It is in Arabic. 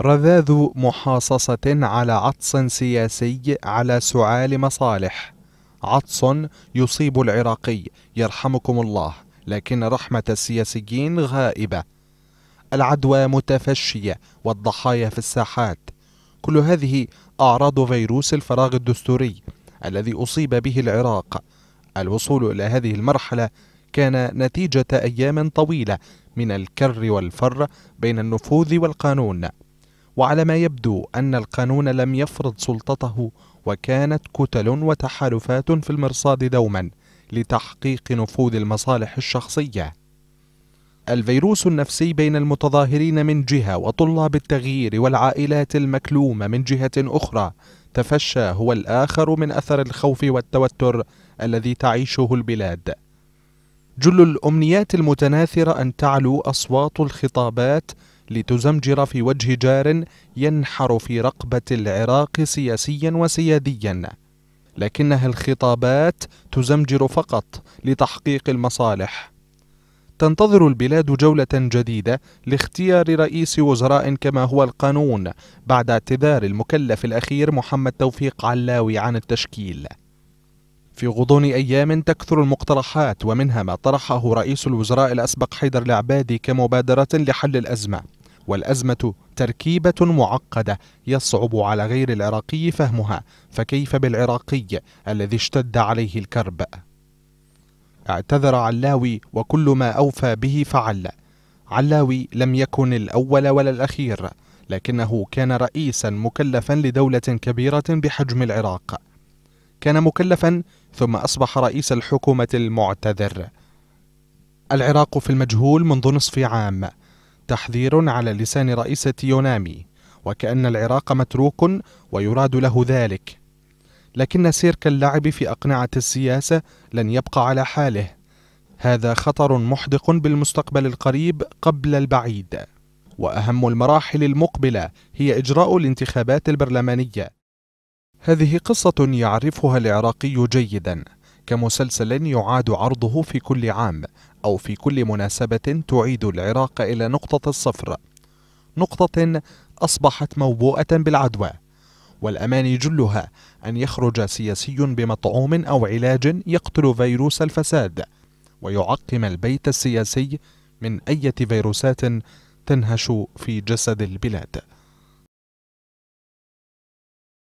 رذاذ محاصصة على عطس سياسي على سعال مصالح عطس يصيب العراقي يرحمكم الله لكن رحمة السياسيين غائبة العدوى متفشية والضحايا في الساحات كل هذه أعراض فيروس الفراغ الدستوري الذي أصيب به العراق الوصول إلى هذه المرحلة كان نتيجة أيام طويلة من الكر والفر بين النفوذ والقانون وعلى ما يبدو أن القانون لم يفرض سلطته وكانت كتل وتحالفات في المرصاد دوما لتحقيق نفوذ المصالح الشخصية الفيروس النفسي بين المتظاهرين من جهة وطلاب التغيير والعائلات المكلومة من جهة أخرى تفشى هو الآخر من أثر الخوف والتوتر الذي تعيشه البلاد جل الأمنيات المتناثرة أن تعلو أصوات الخطابات لتزمجر في وجه جار ينحر في رقبة العراق سياسيا وسياديا لكنها الخطابات تزمجر فقط لتحقيق المصالح تنتظر البلاد جولة جديدة لاختيار رئيس وزراء كما هو القانون بعد اعتذار المكلف الأخير محمد توفيق علاوي عن التشكيل في غضون أيام تكثر المقترحات ومنها ما طرحه رئيس الوزراء الأسبق حيدر العبادي كمبادرة لحل الأزمة والأزمة تركيبة معقدة يصعب على غير العراقي فهمها فكيف بالعراقي الذي اشتد عليه الكرب اعتذر علاوي وكل ما أوفى به فعل علاوي لم يكن الأول ولا الأخير لكنه كان رئيسا مكلفا لدولة كبيرة بحجم العراق كان مكلفا ثم أصبح رئيس الحكومة المعتذر العراق في المجهول منذ نصف عام تحذير على لسان رئيسة يونامي وكأن العراق متروك ويراد له ذلك لكن سيرك اللعب في أقنعة السياسة لن يبقى على حاله هذا خطر محدق بالمستقبل القريب قبل البعيد وأهم المراحل المقبلة هي إجراء الانتخابات البرلمانية هذه قصة يعرفها العراقي جيداً كمسلسل يعاد عرضه في كل عام أو في كل مناسبة تعيد العراق إلى نقطة الصفر نقطة أصبحت موبوءة بالعدوى والأماني جلها أن يخرج سياسي بمطعوم أو علاج يقتل فيروس الفساد ويعقم البيت السياسي من أية فيروسات تنهش في جسد البلاد